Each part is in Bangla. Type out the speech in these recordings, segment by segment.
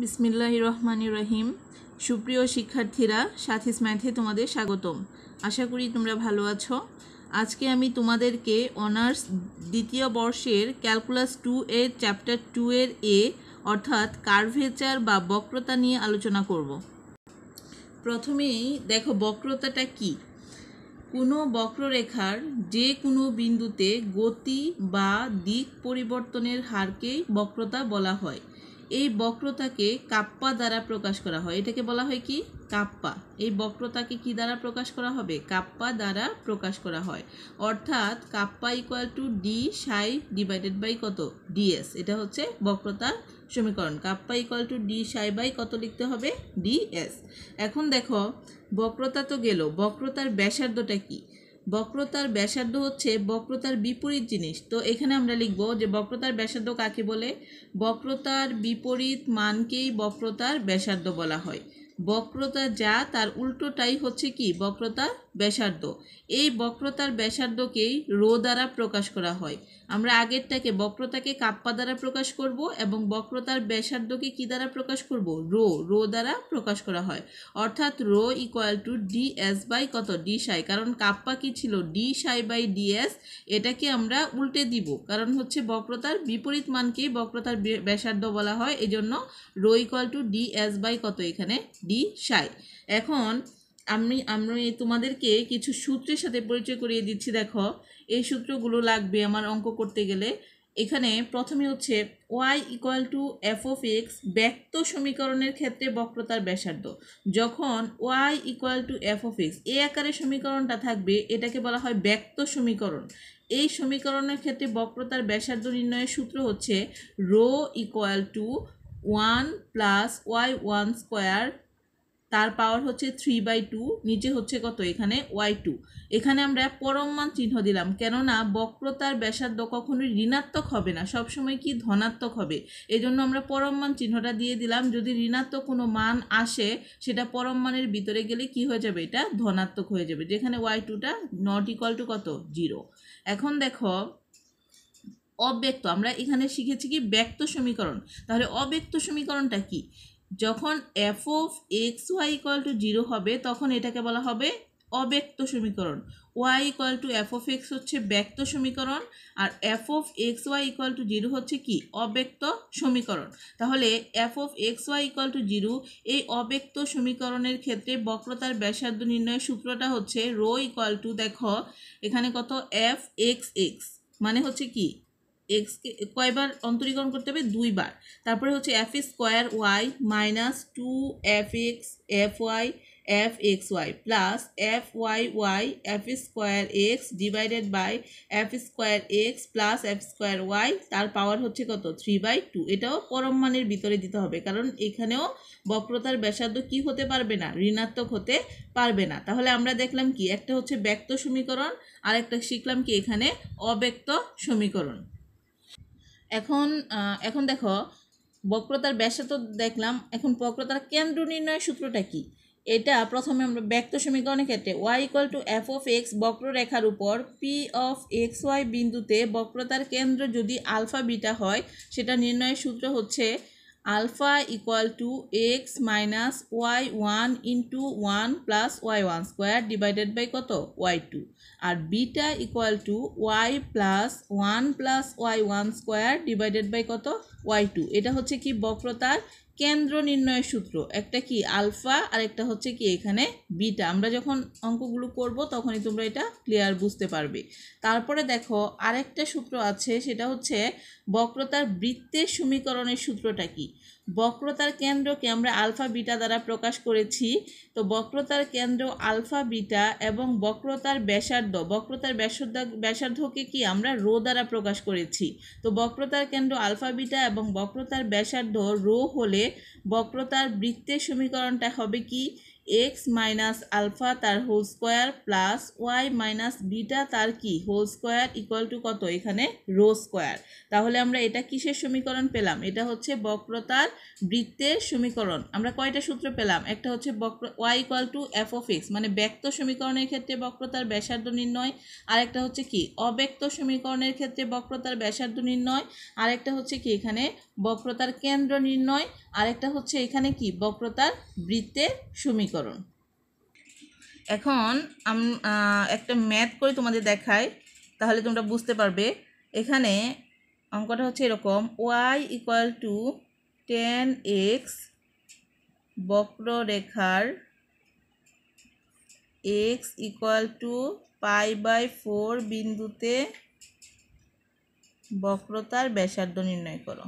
বিসমিল্লাহ রহমান রহিম সুপ্রিয় শিক্ষার্থীরা সাথিস ম্যাথে তোমাদের স্বাগতম আশা করি তোমরা ভালো আছো আজকে আমি তোমাদেরকে অনার্স দ্বিতীয় বর্ষের ক্যালকুলাস টু এর চ্যাপ্টার টু এর এ অর্থাৎ কার্ভেচার বা বক্রতা নিয়ে আলোচনা করব প্রথমেই দেখো বক্রতাটা কি কোনো বক্ররেখার যে কোনো বিন্দুতে গতি বা দিক পরিবর্তনের হারকেই বক্রতা বলা হয় এই বক্রতাকে কাপ্পা দ্বারা প্রকাশ করা হয় এটাকে বলা হয় কি কাপ্পা এই বক্রতাকে কি দ্বারা প্রকাশ করা হবে কাপ্পা দ্বারা প্রকাশ করা হয় অর্থাৎ kappa equal to d psi divided by কত ডিএস এটা হচ্ছে বক্রতার সমীকরণ kappa equal to d psi by কত লিখতে হবে ডিএস এখন দেখো বক্রতা তো গেল বক্রতার ব্যাসার্ধটা কি বক্রতার ব্যাসার্ধ হচ্ছে বক্রতার বিপরীত জিনিস তো এখানে আমরা লিখব যে বক্রতার ব্যাসার্ধ কাকে বলে বক্রতার বিপরীত মানকেই বক্রতার ব্যাসার্ধ বলা হয় বক্রতা যা তার উল্টোটাই হচ্ছে কি বক্রতার ব্যাসার্ধ এই বক্রতার ব্যাসার্ধকেই রো দ্বারা প্রকাশ করা হয় আমরা আগেরটাকে বক্রতাকে কাপ্পা দ্বারা প্রকাশ করব এবং বক্রতার ব্যাসার্ধকে কি দ্বারা প্রকাশ করব রো রো দ্বারা প্রকাশ করা হয় অর্থাৎ rho equal to d s by কত ডি সাই কারণ কাপ্পা কি ছিল D psi by D S এটাকে আমরা উল্টে দিব কারণ হচ্ছে বক্রতার বিপরীত মানকেই বক্রতার ব্যাসার্ধ বলা হয় এজন্য rho equal to d s by কত এখানে ডি সাই এখন আমি আমি তোমাদেরকে কিছু সূত্রের সাথে পরিচয় করিয়ে দিচ্ছি দেখো এই সূত্রগুলো লাগবে আমার অঙ্ক করতে গেলে এখানে প্রথমে হচ্ছে y equal to f of x ব্যক্ত সমীকরণের ক্ষেত্রে বক্রতার ব্যাসার্ধ যখন y equal to f of x এ আকারের সমীকরণটা থাকবে এটাকে বলা হয় ব্যক্ত সমীকরণ এই সমীকরণের ক্ষেত্রে বক্রতার ব্যাসার্ধ নির্ণয়ের সূত্র হচ্ছে rho equal to one plus Y one square তার পাওয়ার হচ্ছে থ্রি বাই টু নিচে হচ্ছে কত এখানে ওয়াই টু এখানে আমরা পরম মান চিহ্ন দিলাম কেননা বক্রতার ব্যাসার্ধ কখনোই ঋণাত্মক হবে না সবসময় কি ধনাত্মক হবে এই জন্য আমরা পরম মান চিহ্নটা দিয়ে দিলাম যদি ঋণাত্মক কোনো মান আসে সেটা পরম মানের ভিতরে গেলে কি হয়ে যাবে এটা ধনাত্মক হয়ে যাবে যেখানে ওয়াই টুটা নট ইকুয়াল টু কত জিরো এখন দেখো অব্যক্ত আমরা এখানে শিখেছি কি ব্যক্ত সমীকরণ তাহলে অব্যক্ত সমীকরণটা কি যখন f of x y equal to zero হবে তখন এটাকে বলা হবে অব্যক্ত সমীকরণ y equal to f of x হচ্ছে ব্যক্ত সমীকরণ আর f of x y equal to zero হচ্ছে কি অব্যক্ত সমীকরণ তাহলে f of x y equal to zero এই অব্যক্ত সমীকরণের ক্ষেত্রে বক্রতার ব্যাসার্ধ নির্ণয়ের সূত্রটা হচ্ছে রো ইকাল টু দেখো এখানে কত এফ এক্স এক্স মানে হচ্ছে কি এক্সকে কয়বার অন্তরীকরণ করতে হবে দুইবার তারপরে হচ্ছে f square y minus two f x f y f x y plus f y y f square x divided by f square x plus f square y তার পাওয়ার হচ্ছে কত থ্রি বাই টু এটাও পরম মানের ভিতরে দিতে হবে কারণ এখানেও বক্রতার ব্যাসার্ধ কি হতে পারবে না ঋণাত্মক হতে পারবে না তাহলে আমরা দেখলাম কি একটা হচ্ছে ব্যক্ত সমীকরণ আর একটা শিখলাম কি এখানে অব্যক্ত সমীকরণ এখন এখন দেখো বক্রতার ব্যাসা তো দেখলাম এখন বক্রতার কেন্দ্র নির্ণয় সূত্রটা কি এটা প্রথমে আমরা ব্যক্ত সমীকরণের ক্ষেত্রে y equal to f of x বক্ররেখার উপর পি অফ এক্স ওয়াই বিন্দুতে বক্রতার কেন্দ্র যদি আলফা বিটা হয় সেটা নির্ণয়ের সূত্র হচ্ছে alpha equal to x minus y one into one plus Y one square divided by কত ওয়াই টু আর beta equal to y plus one plus Y one square divided by কত ওয়াই টু এটা হচ্ছে কি বক্রতার কেন্দ্র নির্ণয়ের সূত্র একটা কি আলফা আর একটা হচ্ছে কি এখানে বিটা আমরা যখন অঙ্কগুলো করব তখনই তোমরা এটা ক্লিয়ার বুঝতে পারবে তারপরে দেখো আরেকটা সূত্র আছে সেটা হচ্ছে বক্রতার বৃত্তের সমীকরণের সূত্রটা কি বক্রতার কেন্দ্রকে আমরা আলফা বিটা দ্বারা প্রকাশ করেছি তো বক্রতার কেন্দ্র আলফা বিটা এবং বক্রতার ব্যাসার্ধ বক্রতার ব্যাসার্ধ ব্যাসার্ধকে কি আমরা রো দ্বারা প্রকাশ করেছি তো বক্রতার কেন্দ্র আলফা বিটা এবং বক্রতার ব্যাসার্ধ রো হলে বক্রতার বৃত্তের সমীকরণটা হবে কি এক্স মাইনাস আলফা তার whole square plus Y minus beta তার কি হোল স্কোয়ার ইকুয়াল টু কত এখানে রো স্কোয়ার তাহলে আমরা এটা কিসের সমীকরণ পেলাম এটা হচ্ছে বক্রতার বৃত্তের সমীকরণ আমরা কয়টা সূত্র পেলাম একটা হচ্ছে বক্র y equal to f of x মানে ব্যক্ত সমীকরণের ক্ষেত্রে বক্রতার ব্যাসার্ধ নির্ণয় আরেকটা হচ্ছে কি অব্যক্ত সমীকরণের ক্ষেত্রে বক্রতার ব্যাসার্ধ নির্ণয় আরেকটা হচ্ছে কি এখানে বক্রতার কেন্দ্র নির্ণয় আরেকটা হচ্ছে এখানে কি বক্রতার বৃত্তের সমীকরণ সমীকরণ এখন একটা ম্যাথ করে তোমাদের দেখাই তাহলে তোমরা বুঝতে পারবে এখানে অঙ্কটা হচ্ছে এরকম y equal to tan x বক্ররেখার x equal to pi by four বিন্দুতে বক্রতার ব্যাসার্ধ নির্ণয় করো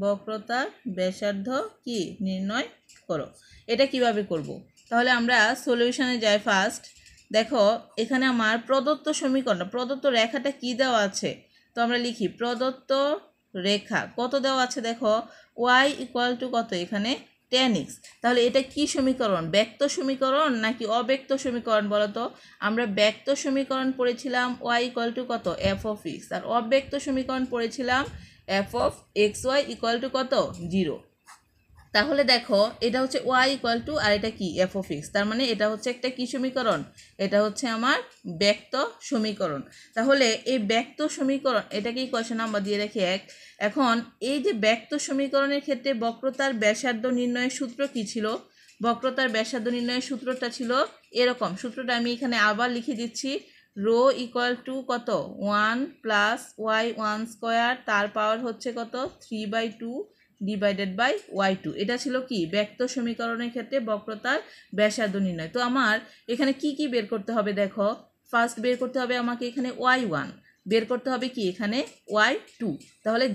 বক্রতা ব্যাসার্ধ কি নির্ণয় করো এটা কিভাবে করব। তাহলে আমরা সলিউশনে যাই ফার্স্ট দেখো এখানে আমার প্রদত্ত সমীকরণ প্রদত্ত রেখাটা কি দেওয়া আছে তো আমরা লিখি প্রদত্ত রেখা কত দেওয়া আছে দেখো ওয়াই ইকুয়াল টু কত এখানে টেন এক্স তাহলে এটা কি সমীকরণ ব্যক্ত সমীকরণ নাকি অব্যক্ত সমীকরণ বলতো আমরা ব্যক্ত সমীকরণ পড়েছিলাম ওয়াই ইকুয়াল টু কত এফ অফ ইক্স আর অব্যক্ত সমীকরণ পড়েছিলাম f of x y equal to কত জিরো তাহলে দেখো এটা হচ্ছে ওয়াই ইকুয়াল টু আর এটা কি এফ অফ এক্স তার মানে এটা হচ্ছে একটা কি সমীকরণ এটা হচ্ছে আমার ব্যক্ত সমীকরণ তাহলে এই ব্যক্ত সমীকরণ এটাকেই কোয়েশন নাম্বার দিয়ে রাখি এক এখন এই যে ব্যক্ত সমীকরণের ক্ষেত্রে বক্রতার ব্যাসার্ধ নির্ণয়ের সূত্র কি ছিল বক্রতার ব্যাসার্ধ নির্ণয়ের সূত্রটা ছিল এরকম সূত্রটা আমি এখানে আবার লিখে দিচ্ছি রো ইকুয়াল টু কত one plus Y one square তার পাওয়ার হচ্ছে কত three by two divided by Y two এটা ছিল কি ব্যক্ত সমীকরণের ক্ষেত্রে বক্রতার ব্যাসার্ধ নির্ণয় তো আমার এখানে কি কি বের করতে হবে দেখো ফার্স্ট বের করতে হবে আমাকে এখানে ওয়াই ওয়ান বের করতে হবে কি এখানে ওয়াই টু তাহলে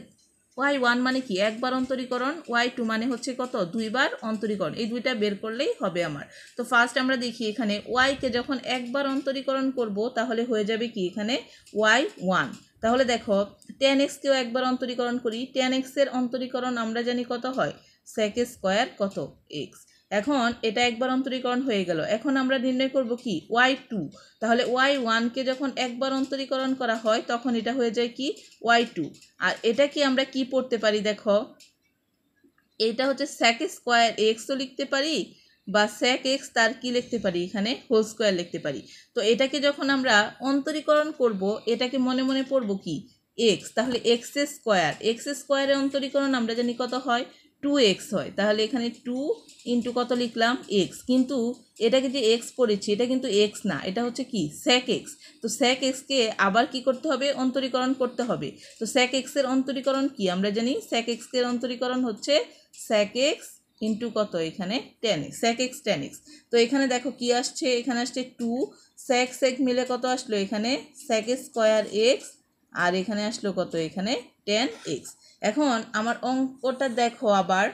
ওয়াই ওয়ান মানে কি একবার অন্তরীকরণ ওয়াই টু মানে হচ্ছে কত দুইবার অন্তরীকরণ এই দুইটা বের করলেই হবে আমার তো ফার্স্ট আমরা দেখি এখানে ওয়াইকে যখন একবার অন্তরীকরণ করব তাহলে হয়ে যাবে কি এখানে ওয়াই ওয়ান তাহলে দেখো টেন এক্সকেও একবার অন্তরীকরণ করি টেন এক্সের অন্তরীকরণ আমরা জানি কত হয় সেক স্কোয়ার কত এক্স এখন এটা একবার অন্তরীকরণ হয়ে গেল এখন আমরা নির্ণয় করব কি ওয়াই টু তাহলে ওয়াই ওয়ানকে যখন একবার অন্তরীকরণ করা হয় তখন এটা হয়ে যায় কি ওয়াই টু আর এটা কি আমরা কি পড়তে পারি দেখো এটা হচ্ছে স্যাক স্কোয়ার এক্সও লিখতে পারি বা স্যাক এক্স তার কি লিখতে পারি এখানে হোল স্কোয়ার লিখতে পারি তো এটাকে যখন আমরা অন্তরীকরণ করব এটাকে মনে মনে পড়ব কি এক্স তাহলে এক্স স্কোয়ার এক্স স্কোয়ারের অন্তরীকরণ আমরা জানি কত হয় টু এক্স হয় তাহলে এখানে টু ইন্টু কত লিখলাম এক্স কিন্তু এটাকে যে এক্স পড়েছি এটা কিন্তু এক্স না এটা হচ্ছে কি স্যাক এক্স তো স্যাক এক্সকে আবার কি করতে হবে অন্তরীকরণ করতে হবে তো স্যাক এক্সের অন্তরীকরণ কি আমরা জানি স্যাক এক্সের অন্তরীকরণ হচ্ছে স্যাক এক্স ইন্টু কত এখানে tan x sec x tan x তো এখানে দেখো কি আসছে এখানে আসছে টু স্যাক স্যাক মিলে কত আসলো এখানে স্যাক স্কোয়ার এক্স আর এখানে আসলো কত এখানে টেন এক্স এখন আমার অঙ্কটা দেখো আবার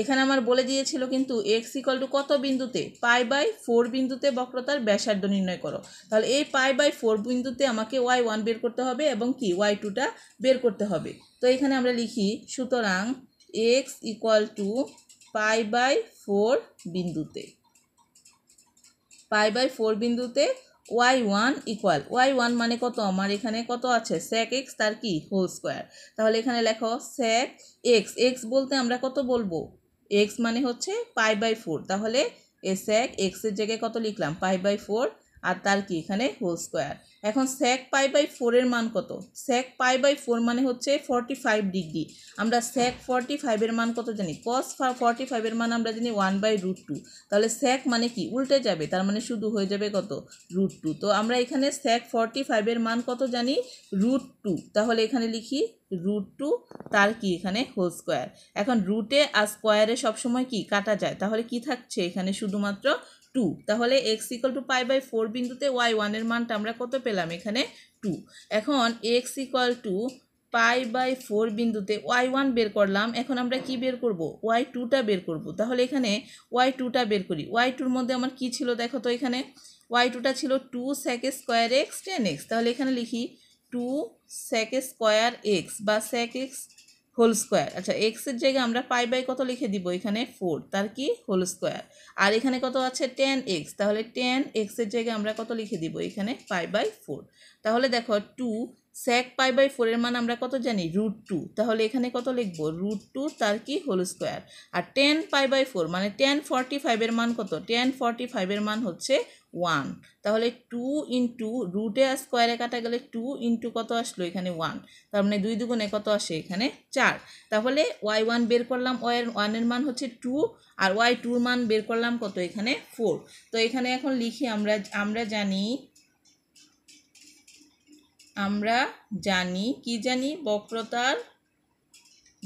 এখানে আমার বলে দিয়েছিল কিন্তু এক্স ইকল টু কত বিন্দুতে পাই বাই ফোর বিন্দুতে বক্রতার ব্যাসার্ধ নির্ণয় করো তাহলে এই পাই বাই ফোর বিন্দুতে আমাকে ওয়াই ওয়ান বের করতে হবে এবং কি ওয়াই টুটা বের করতে হবে তো এখানে আমরা লিখি সুতরাং x equal to pi by four বিন্দুতে পাই বাই ফোর বিন্দুতে y one equal y one মানে কত আমার এখানে কত আছে স্যাক এক্স তার কি হোল স্কোয়ার তাহলে এখানে লেখো স্যাক এক্স এক্স বলতে আমরা কত বলবো এক্স মানে হচ্ছে পাই বাই ফোর তাহলে এ স্যাক এক্সের জায়গায় কত লিখলাম পাই বাই ফোর আর তার কি এখানে হোল স্কোয়ার এখন স্যাক পাই বাই ফোরের মান কত স্যাক পাই বাই ফোর মানে হচ্ছে ফর্টি ফাইভ ডিগ্রি আমরা স্যাক ফর্টি ফাইভের মান কত জানি কস ফর্টি ফাইভের মান আমরা জানি ওয়ান বাই রুট টু তাহলে স্যাক মানে কি উল্টে যাবে তার মানে শুধু হয়ে যাবে কত রুট টু তো আমরা এখানে স্যাক ফর্টি ফাইভের মান কত জানি রুট টু তাহলে এখানে লিখি রুট টু তার কি এখানে হোল স্কোয়ার এখন রুটে আর স্কোয়ারে সবসময় কি কাটা যায় তাহলে কি থাকছে এখানে শুধুমাত্র টু তাহলে x equal to pi by four বিন্দুতে ওয়াই ওয়ানের মানটা আমরা কত পেলাম এখানে টু এখন x equal to pi by four বিন্দুতে ওয়াই ওয়ান বের করলাম এখন আমরা কি বের করব ওয়াই টুটা বের করব তাহলে এখানে ওয়াই টুটা বের করি ওয়াই টুর মধ্যে আমার কি ছিল দেখো তো এখানে ওয়াই টুটা ছিল two sec square x tan x তাহলে এখানে লিখি টু স্যাক স্কোয়ার এক্স বা স্যাক এক্স হোল স্কোয়ার আচ্ছা এক্সের জায়গায় আমরা পাই বাই কত লিখে দিব এখানে ফোর তার কি হোল স্কোয়ার আর এখানে কত আছে টেন এক্স তাহলে টেন এক্সের জায়গায় আমরা কত লিখে দিব এখানে পাই বাই ফোর তাহলে দেখো টু স্যাক পাই বাই ফোরের মান আমরা কত জানি রুট টু তাহলে এখানে কত লিখবো রুট টু তার কি হোল স্কোয়ার আর টেন পাই বাই ফোর মানে টেন ফর্টি ফাইভের মান কত টেন ফর্টি ফাইভের মান হচ্ছে ওয়ান তাহলে টু ইন্টু রুটে স্কোয়ারে কাটা গেলে টু ইন্টু কত আসলো এখানে ওয়ান তার মানে দুই দুগুণে কত আসে এখানে চার তাহলে ওয়াই ওয়ান বের করলাম ওয়াই ওয়ানের মান হচ্ছে টু আর ওয়াই টুর মান বের করলাম কত এখানে ফোর তো এখানে এখন লিখি আমরা আমরা জানি আমরা জানি কি জানি বক্রতার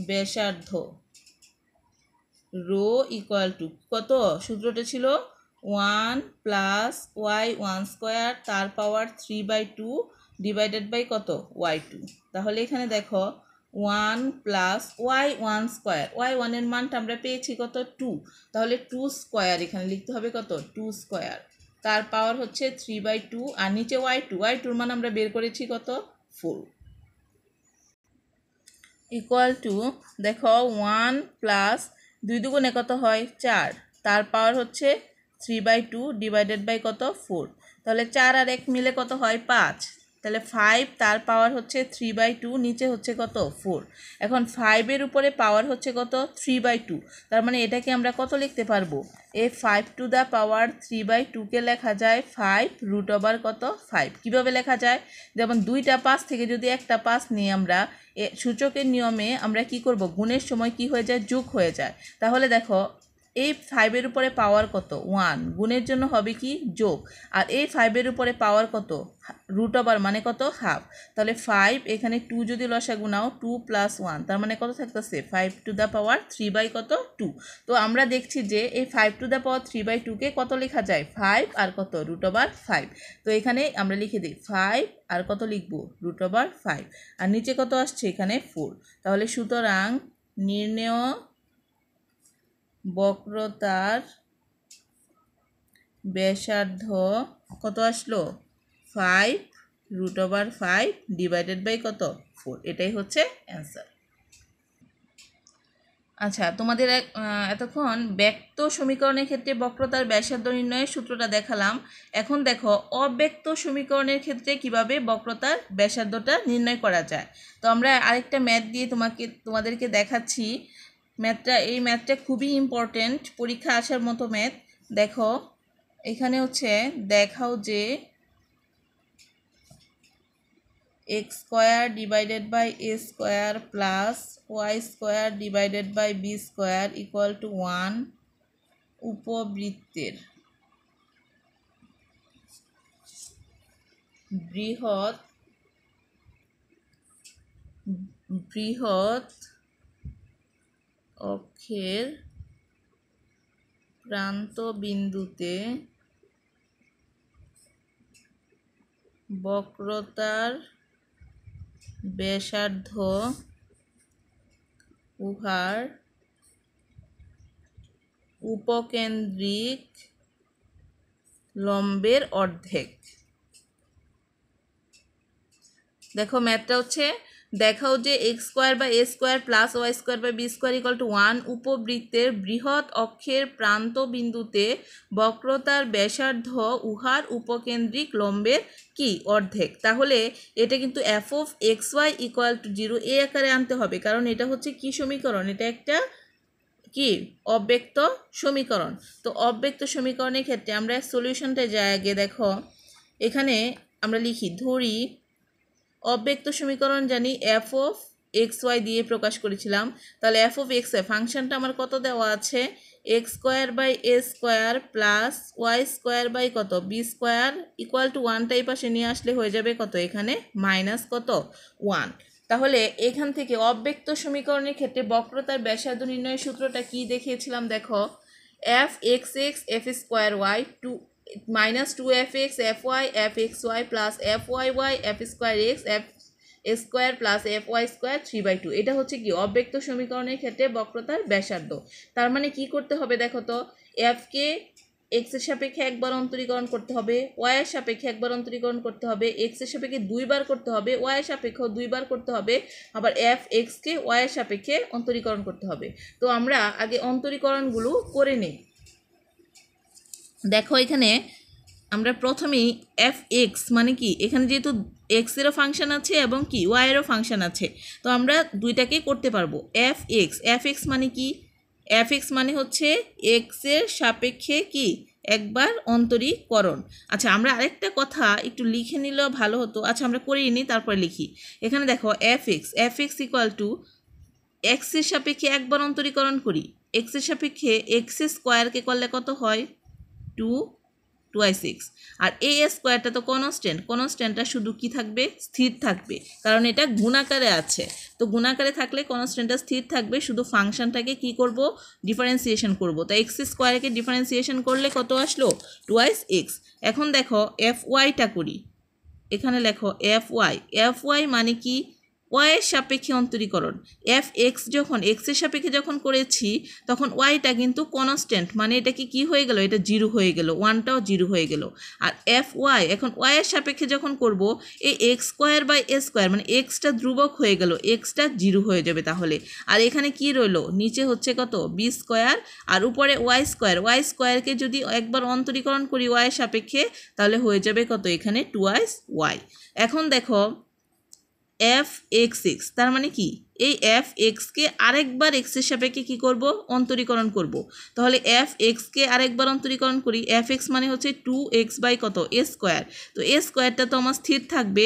ব্যাসার্ধ রো ইকুয়াল টু কত সূত্রটা ছিল one plus Y one square তার power three by two divided by কত ওয়াই টু তাহলে এখানে দেখো one plus Y one square Y ওয়ানের মানটা আমরা পেয়েছি কত টু তাহলে টু স্কোয়ার এখানে লিখতে হবে কত টু স্কোয়ার তার পাওয়ার হচ্ছে থ্রি বাই টু আর নিচে ওয়াই টু ওয়াই টুর মান আমরা বের করেছি কত ফোর ইকুয়াল টু দেখো ওয়ান প্লাস দুই দুগুণে কত হয় চার তার পাওয়ার হচ্ছে three by two divided by কত ফোর তাহলে চার আর এক মিলে কত হয় পাঁচ তাহলে ফাইভ তার পাওয়ার হচ্ছে থ্রি বাই টু নিচে হচ্ছে কত ফোর এখন ফাইভের উপরে পাওয়ার হচ্ছে কত থ্রি বাই টু তার মানে এটাকে আমরা কত লিখতে পারবো এ five two the power three by টুকে লেখা যায় ফাইভ রুট ওভার কত ফাইভ কীভাবে লেখা যায় যেমন দুইটা পাস থেকে যদি একটা পাস নিই আমরা এ সূচকের নিয়মে আমরা কি করব গুণের সময় কি হয়ে যায় যুগ হয়ে যায় তাহলে দেখো এই ফাইভের উপরে পাওয়ার কত ওয়ান গুণের জন্য হবে কি যোগ আর এই ফাইভের উপরে পাওয়ার কত রুট ওভার মানে কত হাফ তাহলে ফাইভ এখানে টু যদি লসা গুণাও টু প্লাস ওয়ান তার মানে কত থাকতেছে five two the power three by কত টু তো আমরা দেখছি যে এই five two the power three by টুকে কত লেখা যায় ফাইভ আর কত রুট ওভার ফাইভ তো এখানে আমরা লিখে দিই ফাইভ আর কত লিখবো রুট ওভার ফাইভ আর নিচে কত আসছে এখানে ফোর তাহলে সুতরাং নির্ণয় বক্রতার ব্যাসার্ধ কত আসলো five root over five divided by কত ফোর এটাই হচ্ছে অ্যান্সার আচ্ছা তোমাদের এতক্ষণ ব্যক্ত সমীকরণের ক্ষেত্রে বক্রতার ব্যাসার্ধ নির্ণয়ের সূত্রটা দেখালাম এখন দেখো অব্যক্ত সমীকরণের ক্ষেত্রে কিভাবে বক্রতার ব্যাসার্ধটা নির্ণয় করা যায় তো আমরা আরেকটা ম্যাথ দিয়ে তোমাকে তোমাদেরকে দেখাচ্ছি ম্যাথটা এই ম্যাথটা খুবই ইম্পর্ট্যান্ট পরীক্ষা আসার মতো ম্যাথ দেখো এখানে হচ্ছে দেখাও যে x square divided by a square plus Y square divided by b square equal to one উপবৃত্তের বৃহৎ বৃহৎ অক্ষের প্রান্ত বিন্দুতে বক্রতার ব্যাসার্ধ উহার উপকেন্দ্রিক লম্বের অর্ধেক দেখো ম্যাথটা হচ্ছে দেখাও যে x square by a square plus Y square by b square equal to one উপবৃত্তের বৃহৎ অক্ষের প্রান্ত বিন্দুতে বক্রতার ব্যাসার্ধ উহার উপকেন্দ্রিক লম্বের কি অর্ধেক তাহলে এটা কিন্তু f of x y equal to zero এ আকারে আনতে হবে কারণ এটা হচ্ছে কি সমীকরণ এটা একটা কি অব্যক্ত সমীকরণ তো অব্যক্ত সমীকরণের ক্ষেত্রে আমরা সলিউশনটা যাই আগে দেখো এখানে আমরা লিখি ধরি অব্যক্ত সমীকরণ জানি এফ অফ এক্স ওয়াই দিয়ে প্রকাশ করেছিলাম তাহলে এফ অফ এক্স ওয়াই ফাংশনটা আমার কত দেওয়া আছে x square by a square plus Y square by কত বি স্কোয়ার ইকুয়াল টু ওয়ানটাই পাশে নিয়ে আসলে হয়ে যাবে কত এখানে মাইনাস কত ওয়ান তাহলে এখান থেকে অব্যক্ত সমীকরণের ক্ষেত্রে বক্রতার ব্যাসার্ধ নির্ণয়ের সূত্রটা কি দেখিয়েছিলাম দেখো f x x f square y two minus two f x minus y fy fxy y fyy f square x f square plus f y square three by two এটা হচ্ছে কি অব্যক্ত সমীকরণের ক্ষেত্রে বক্রতার ব্যাসার্ধ তার মানে কি করতে হবে দেখো তো এফকে এক্সের সাপেক্ষে একবার অন্তরীকরণ করতে হবে ওয়াইয়ের সাপেক্ষে একবার অন্তরীকরণ করতে হবে এক্সের সাপেক্ষে দুইবার করতে হবে ওয়াইয়ের সাপেক্ষেও দুইবার করতে হবে আবার এফ এক্সকে ওয়াইয়ের সাপেক্ষে অন্তরীকরণ করতে হবে তো আমরা আগে অন্তরীকরণগুলো করে নিই দেখো এখানে আমরা প্রথমেই এফ এক্স মানে কি এখানে যেহেতু এক্সেরও ফাংশান আছে এবং কি ওয়াইয়েরও ফাংশান আছে তো আমরা দুইটাকে করতে পারবো এফ এক্স এফ এক্স মানে কি এফ এক্স মানে হচ্ছে এক্সের সাপেক্ষে কি একবার অন্তরীকরণ আচ্ছা আমরা আরেকটা কথা একটু লিখে নিলেও ভালো হতো আচ্ছা আমরা করিয়ে নিই তারপরে লিখি এখানে দেখো f x f x equal to এক্সের সাপেক্ষে একবার অন্তরীকরণ করি এক্সের সাপেক্ষে এক্স স্কোয়ারকে করলে কত হয় টু টুয়াই সিক্স আর এ স্কোয়ারটা তো কনস্ট্যান্ট কনস্ট্যান্টটা শুধু কি থাকবে স্থির থাকবে কারণ এটা গুণাকারে আছে তো গুণাকারে থাকলে কনস্ট্যান্টটা স্থির থাকবে শুধু ফাংশনটাকে কি করব ডিফারেন্সিয়েশন করব তো এক্স স্কোয়ারকে ডিফারেন্সিয়েশন করলে কত আসলো টুয়াইস এক্স এখন দেখো এফ ওয়াইটা করি এখানে লেখো এফ ওয়াই এফ ওয়াই মানে কি ওয়াইয়ের সাপেক্ষে অন্তরীকরণ এফ এক্স যখন এক্সের সাপেক্ষে যখন করেছি তখন ওয়াইটা কিন্তু কনস্ট্যান্ট মানে এটা কি কী হয়ে গেল এটা জিরো হয়ে গেল ওয়ানটাও জিরো হয়ে গেল আর এফ ওয়াই এখন ওয়াইয়ের সাপেক্ষে যখন করব এই x square by a square মানে এক্সটা ধ্রুবক হয়ে গেল এক্সটা জিরো হয়ে যাবে তাহলে আর এখানে কি রইল নিচে হচ্ছে কত বি স্কোয়ার আর উপরে ওয়াই স্কোয়ার ওয়াই স্কোয়ারকে যদি একবার অন্তরীকরণ করি ওয়াইয়ের সাপেক্ষে তাহলে হয়ে যাবে কত এখানে টু ওয়াই এখন দেখো এফ এক্স এক্স তার মানে কি এই এফ এক্সকে আরেকবার এক্সের সাপেক্ষে কী করব অন্তরীকরণ করব। তাহলে এফ এক্সকে আরেকবার অন্তরীকরণ করি এফ এক্স মানে হচ্ছে টু এক্স বাই কত এ স্কোয়ার তো এ স্কোয়ারটা তো আমার স্থির থাকবে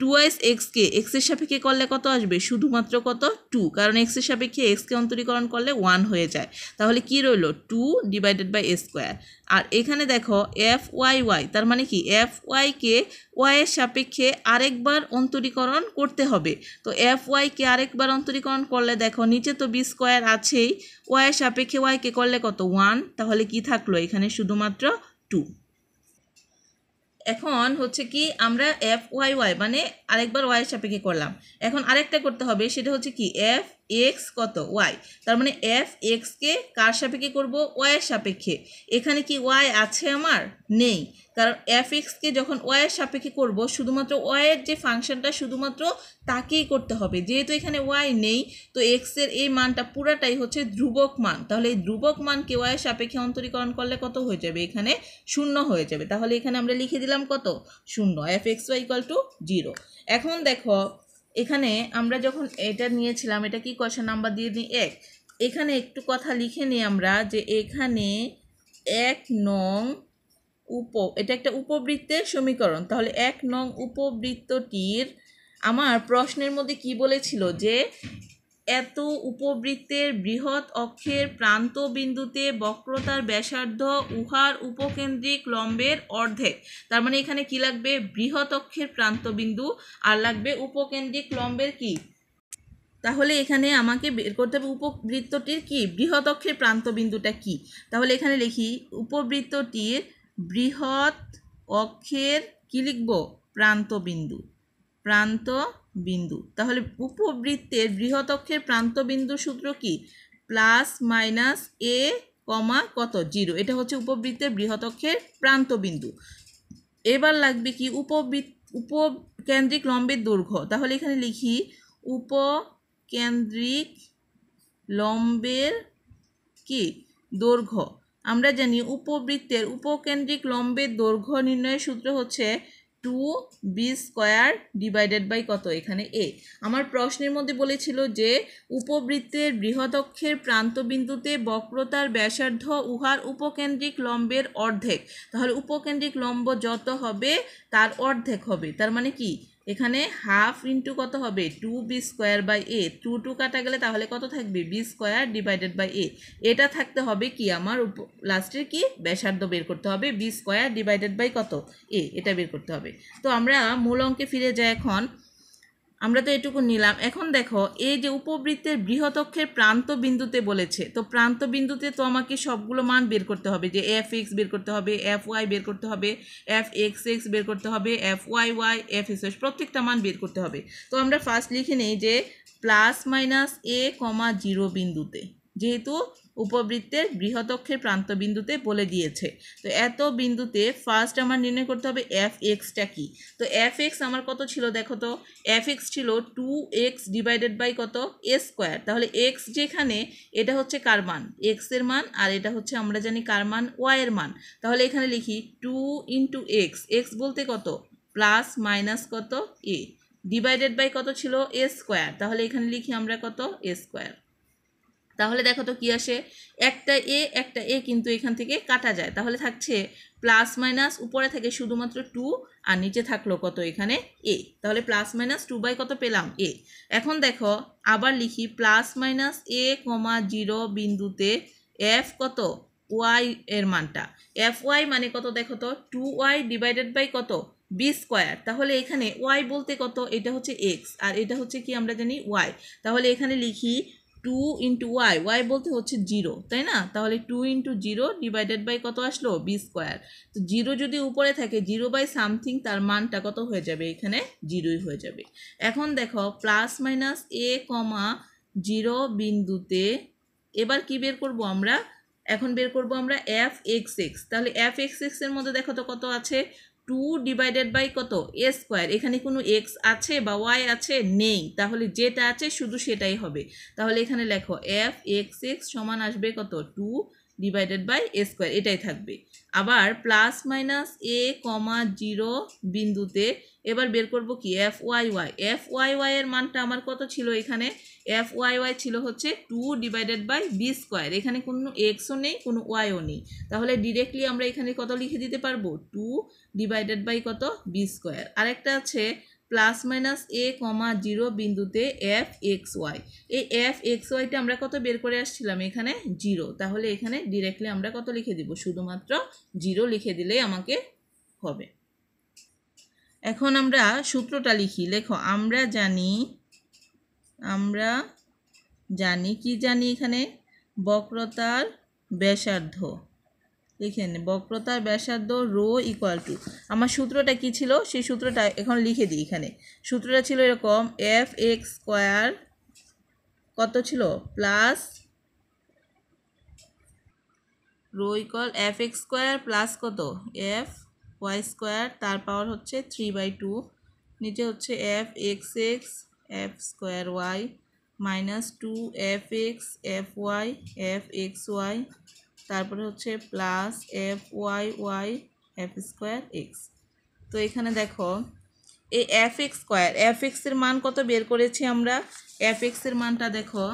টু ওয়াইস এক্সকে এক্সের সাপেক্ষে করলে কত আসবে শুধুমাত্র কত টু কারণ এক্সের সাপেক্ষে এক্সকে অন্তরীকরণ করলে ওয়ান হয়ে যায় তাহলে কি রইল two divided by a square আর এখানে দেখো এফ ওয়াই ওয়াই তার মানে কি এফ ওয়াইকে ওয়াইয়ের সাপেক্ষে আরেকবার অন্তরীকরণ করতে হবে তো এফ ওয়াইকে আরেকবার অন্তরীকরণ করলে দেখো নিচে তো বি স্কোয়ার আছেই ওয়াইয়ের সাপেক্ষে ওয়াইকে করলে কত ওয়ান তাহলে কি থাকলো এখানে শুধুমাত্র টু এখন হচ্ছে কি আমরা এফ ওয়াই ওয়াই মানে আরেকবার ওয়াই সাপেক্ষে করলাম এখন আরেকটা করতে হবে সেটা হচ্ছে কি এফ এক্স কত ওয়াই তার মানে এফ এক্সকে কার সাপেক্ষে করব ওয়াইয়ের সাপেক্ষে এখানে কি ওয়াই আছে আমার নেই কারণ এফ এক্সকে যখন ওয়াইয়ের সাপেক্ষে করব শুধুমাত্র ওয়াইয়ের যে ফাংশনটা শুধুমাত্র তাকেই করতে হবে যেহেতু এখানে ওয়াই নেই তো এক্সের এই মানটা পুরাটাই হচ্ছে ধ্রুবক মান তাহলে এই ধ্রুবক মানকে ওয়াইয়ের সাপেক্ষে অন্তরীকরণ করলে কত হয়ে যাবে এখানে শূন্য হয়ে যাবে তাহলে এখানে আমরা লিখে দিলাম কত শূন্য f x y equal to zero এখন দেখো এখানে আমরা যখন এটা নিয়েছিলাম এটা কি কষা নাম্বার দিয়ে দিই এক এখানে একটু কথা লিখে নিই আমরা যে এখানে এক নং উপ এটা একটা উপবৃত্তের সমীকরণ তাহলে এক নং উপবৃত্তটির আমার প্রশ্নের মধ্যে কি বলেছিল যে এত উপবৃত্তের বৃহৎ অক্ষের প্রান্ত বিন্দুতে বক্রতার ব্যাসার্ধ উহার উপকেন্দ্রিক লম্বের অর্ধেক তার মানে এখানে কি লাগবে বৃহৎ অক্ষের বিন্দু আর লাগবে উপকেন্দ্রিক লম্বের কি তাহলে এখানে আমাকে বের করতে হবে উপবৃত্তটির কি বৃহৎ অক্ষের বিন্দুটা কি তাহলে এখানে লিখি উপবৃত্তটির বৃহৎ অক্ষের কি লিখব প্রান্ত বিন্দু প্রান্ত বিন্দু তাহলে উপবৃত্তের বৃহতক্ষের প্রান্তবিন্দু সূত্র কি প্লাস মাইনাস এ কমা কত জিরো এটা হচ্ছে উপবৃত্তের বৃহতক্ষের প্রান্তবিন্দু এবার লাগবে কি উপবৃত্ত উপকেন্দ্রিক লম্বের দৈর্ঘ্য তাহলে এখানে লিখি উপকেন্দ্রিক লম্বের কি দৈর্ঘ্য আমরা জানি উপবৃত্তের উপকেন্দ্রিক লম্বের দৈর্ঘ্য নির্ণয়ের সূত্র হচ্ছে two b square divided by কত এখানে এ আমার প্রশ্নের মধ্যে বলেছিল যে উপবৃত্তের বৃহদক্ষের প্রান্তবিন্দুতে বক্রতার ব্যাসার্ধ উহার উপকেন্দ্রিক লম্বের অর্ধেক তাহলে উপকেন্দ্রিক লম্ব যত হবে তার অর্ধেক হবে তার মানে কি এখানে হাফ ইন্টু কত হবে two b square by a two two কাটা গেলে তাহলে কত থাকবে b square divided by a এটা থাকতে হবে কি আমার উপ লাস্টের কি ব্যাসার্ধ বের করতে হবে বি স্কোয়ার ডিভাইডেড বাই কত এ এটা বের করতে হবে তো আমরা মূল অঙ্কে ফিরে যাই এখন আমরা তো এটুকু নিলাম এখন দেখো এই যে উপবৃত্তের বৃহতক্ষের প্রান্ত বিন্দুতে বলেছে তো প্রান্ত বিন্দুতে তো আমাকে সবগুলো মান বের করতে হবে যে এফ এক্স বের করতে হবে এফ ওয়াই বের করতে হবে এফ এক্স এক্স বের করতে হবে f y y f x y প্রত্যেকটা মান বের করতে হবে তো আমরা ফার্স্ট লিখে নিই যে প্লাস মাইনাস এ কমা জিরো বিন্দুতে যেহেতু উপবৃত্তের বৃহতক্ষের প্রান্তবিন্দুতে বলে দিয়েছে তো এত বিন্দুতে ফার্স্ট আমার নির্ণয় করতে হবে এফ এক্সটা কি তো এফ এক্স আমার কত ছিল দেখো তো এফ এক্স ছিল টু এক্স ডিভাইডেড বাই কত এ স্কোয়ার তাহলে এক্স যেখানে এটা হচ্ছে কার মান এক্সের মান আর এটা হচ্ছে আমরা জানি কার মান ওয়াইয়ের মান তাহলে এখানে লিখি টু ইন্টু এক্স এক্স বলতে কত প্লাস মাইনাস কত এ ডিভাইডেড বাই কত ছিল এ স্কোয়ার তাহলে এখানে লিখি আমরা কত এ স্কোয়ার তাহলে দেখো তো কী আসে একটা এ একটা এ কিন্তু এখান থেকে কাটা যায় তাহলে থাকছে প্লাস মাইনাস উপরে থাকে শুধুমাত্র টু আর নিচে থাকলো কত এখানে এ তাহলে প্লাস মাইনাস টু বাই কত পেলাম এ এখন দেখো আবার লিখি প্লাস মাইনাস এ কমা জিরো বিন্দুতে এফ কত ওয়াই এর মানটা এফ ওয়াই মানে কত দেখো তো টু ওয়াই ডিভাইডেড বাই কত বি স্কোয়ার তাহলে এখানে ওয়াই বলতে কত এটা হচ্ছে এক্স আর এটা হচ্ছে কি আমরা জানি ওয়াই তাহলে এখানে লিখি টু ইন্টু ওয়াই ওয়াই বলতে হচ্ছে জিরো তাই না তাহলে two into zero divided by কত আসলো বি স্কোয়ার তো জিরো যদি উপরে থাকে জিরো বাই সামথিং তার মানটা কত হয়ে যাবে এখানে জিরোই হয়ে যাবে এখন দেখো প্লাস মাইনাস এ কমা জিরো বিন্দুতে এবার কি বের করব আমরা এখন বের করব আমরা এফ এক্স এক্স তাহলে এফ এক্স এক্সের মধ্যে দেখো তো কত আছে টু ডিভাইডেড বাই কত এ স্কোয়ার এখানে কোনো এক্স আছে বা ওয়াই আছে নেই তাহলে যেটা আছে শুধু সেটাই হবে তাহলে এখানে লেখো এফ এক্স এক্স সমান আসবে কত two divided by a square এটাই থাকবে আবার প্লাস মাইনাস এ কমা জিরো বিন্দুতে এবার বের করবো কি f y y f y y এর মানটা আমার কত ছিল এখানে এফ ওয়াই ওয়াই ছিল হচ্ছে two divided by b square এখানে কোনো এক্সও নেই কোনো ওয়াইও নেই তাহলে ডিরেক্টলি আমরা এখানে কত লিখে দিতে পারবো টু ডিভাইডেড বাই কত বি স্কোয়ার আরেকটা আছে প্লাস মাইনাস এ কমা জিরো বিন্দুতে এফ এক্স ওয়াই এই এফ এক্স ওয়াইটা আমরা কত বের করে আসছিলাম এখানে জিরো তাহলে এখানে ডিরেক্টলি আমরা কত লিখে দিব শুধুমাত্র জিরো লিখে দিলেই আমাকে হবে এখন আমরা সূত্রটা লিখি লেখো আমরা জানি আমরা জানি কি জানি এখানে বক্রতার ব্যাসার্ধ লিখে নে বক্রতার ব্যাসার্ধ রো ইকুয়াল টু আমার সূত্রটা কী ছিল সেই সূত্রটা এখন লিখে দিই এখানে সূত্রটা ছিল এরকম এফ এক্স স্কোয়ার কত ছিল plus rho equal f x square plus কত এফ ওয়াই স্কোয়ার তার পাওয়ার হচ্ছে থ্রি বাই টু নিচে হচ্ছে f x x f square y minus two f x f y f x y তারপরে হচ্ছে plus f y y f square x তো এখানে দেখো এই এফ এক্স স্কোয়ার এফ এক্সের মান কত বের করেছি আমরা এফ এক্সের মানটা দেখো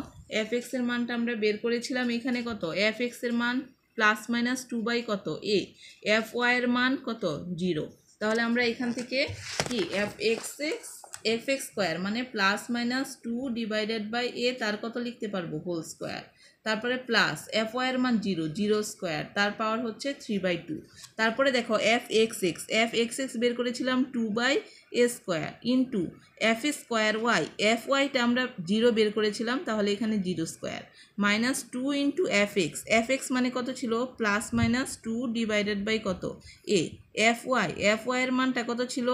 এফ এক্সের মানটা আমরা বের করেছিলাম এখানে কত এফ এক্সের মান প্লাস মাইনাস টু বাই কত এ এফ ওয়াইয়ের মান কত জিরো তাহলে আমরা এখান থেকে কি f x x f x square মানে plus minus two divided by a তার কত লিখতে পারবো হোল স্কোয়ার তারপরে প্লাস এফ ওয়াইয়ের মান জিরো জিরো স্কোয়ার তার পাওয়ার হচ্ছে থ্রি বাই টু তারপরে দেখো f x x f x x বের করেছিলাম two by a square into f a square y f ওয়াইটা আমরা জিরো বের করেছিলাম তাহলে এখানে zero square minus two into f x f x মানে কত ছিল plus minus two divided by কত এ এফ ওয়াই এফ ওয়াইয়ের মানটা কত ছিল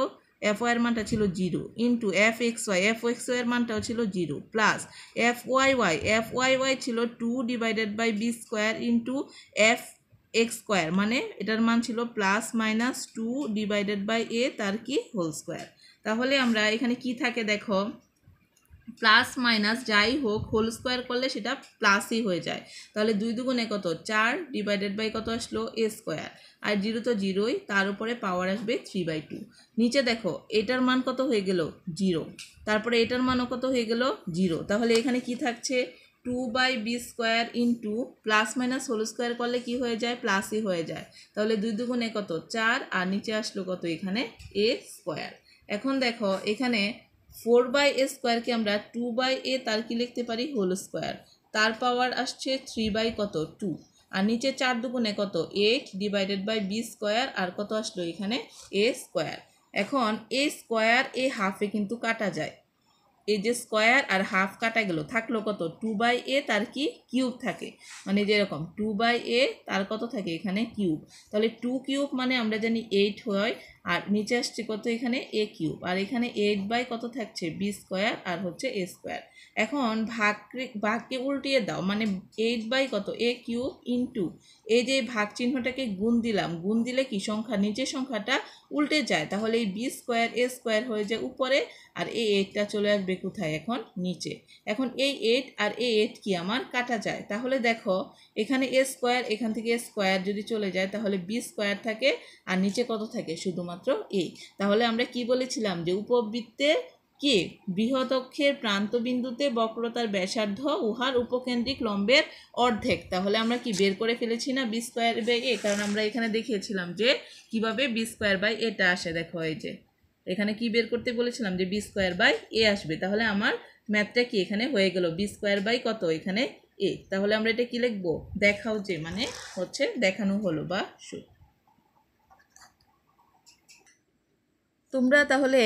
এফ ওয়াইয়ের মানটা ছিল zero into f x y f x ওয়াইয়ের মানটাও ছিল zero plus f y y f y y ছিল two divided by b square into f x square মানে এটার মান ছিল plus minus two divided by a তার কি হোল স্কোয়ার তাহলে আমরা এখানে কি থাকে দেখো প্লাস মাইনাস যাই হোক হোল স্কোয়ার করলে সেটা প্লাসই হয়ে যায় তাহলে দুই দুগুণে কত চার ডিভাইডেড বাই কত আসলো এ স্কোয়ার আর জিরো তো জিরোই তার উপরে পাওয়ার আসবে থ্রি বাই টু নিচে দেখো এটার মান কত হয়ে গেল জিরো তারপরে এটার মানও কত হয়ে গেল জিরো তাহলে এখানে কি থাকছে two by b square in two plus minus whole square করলে কি হয়ে যায় প্লাসই হয়ে যায় তাহলে দুই দুগুণে কত চার আর নিচে আসলো কত এখানে এ স্কোয়ার এখন দেখো এখানে ফোর বাই এ স্কোয়ারকে আমরা টু বাই এ তার কি লিখতে পারি হোল স্কোয়ার তার পাওয়ার আসছে থ্রি বাই কত টু আর নিচে চার দুগুণে কত eight divided by b square আর কত আসলো এখানে এ স্কোয়ার এখন এ স্কোয়ার এ হাফে কিন্তু কাটা যায় এই যে স্কোয়ার আর হাফ কাটা গেল থাকলো কত টু বাই এ তার কি কিউব থাকে মানে যেরকম টু বাই এ তার কত থাকে এখানে কিউব তাহলে টু কিউব মানে আমরা জানি এইট হয় আর নিচে আসছে কত এখানে এ কিউব আর এখানে এইট বাই কত থাকছে বি স্কোয়ার আর হচ্ছে এ স্কোয়ার এখন ভাগ ভাগকে উল্টিয়ে দাও মানে এইট বাই কত এ কিউব ইন্টু এই যে ভাগ চিহ্নটাকে গুণ দিলাম গুণ দিলে কি সংখ্যা নিচের সংখ্যাটা উল্টে যায় তাহলে এই বি স্কোয়ার এ স্কোয়ার হয়ে যায় উপরে আর এ এইটটা চলে আসবে কোথায় এখন নিচে এখন এই এইট আর এ এইট কি আমার কাটা যায় তাহলে দেখো এখানে এ স্কোয়ার এখান থেকে স্কোয়ার যদি চলে যায় তাহলে বি স্কোয়ার থাকে আর নিচে কত থাকে শুধুমাত্র এ তাহলে আমরা কি বলেছিলাম যে উপবৃত্তে কে বৃহদক্ষের প্রান্তবিন্দুতে বক্রতার ব্যাসার্ধ উহার উপকেন্দ্রিক লম্বের অর্ধেক তাহলে আমরা কি বের করে ফেলেছি না বি স্কোয়ার বাই এ কারণ আমরা এখানে দেখিয়েছিলাম যে কিভাবে বি স্কোয়ার বাই এটা আসে দেখো এই যে এখানে কি বের করতে বলেছিলাম যে বি স্কোয়ার বাই এ আসবে তাহলে আমার ম্যাথটা কি এখানে হয়ে গেল বি স্কোয়ার বাই কত এখানে এ তাহলে আমরা এটা কি লিখবো দেখাও যে মানে হচ্ছে দেখানো হলো বা সূত্র তোমরা তাহলে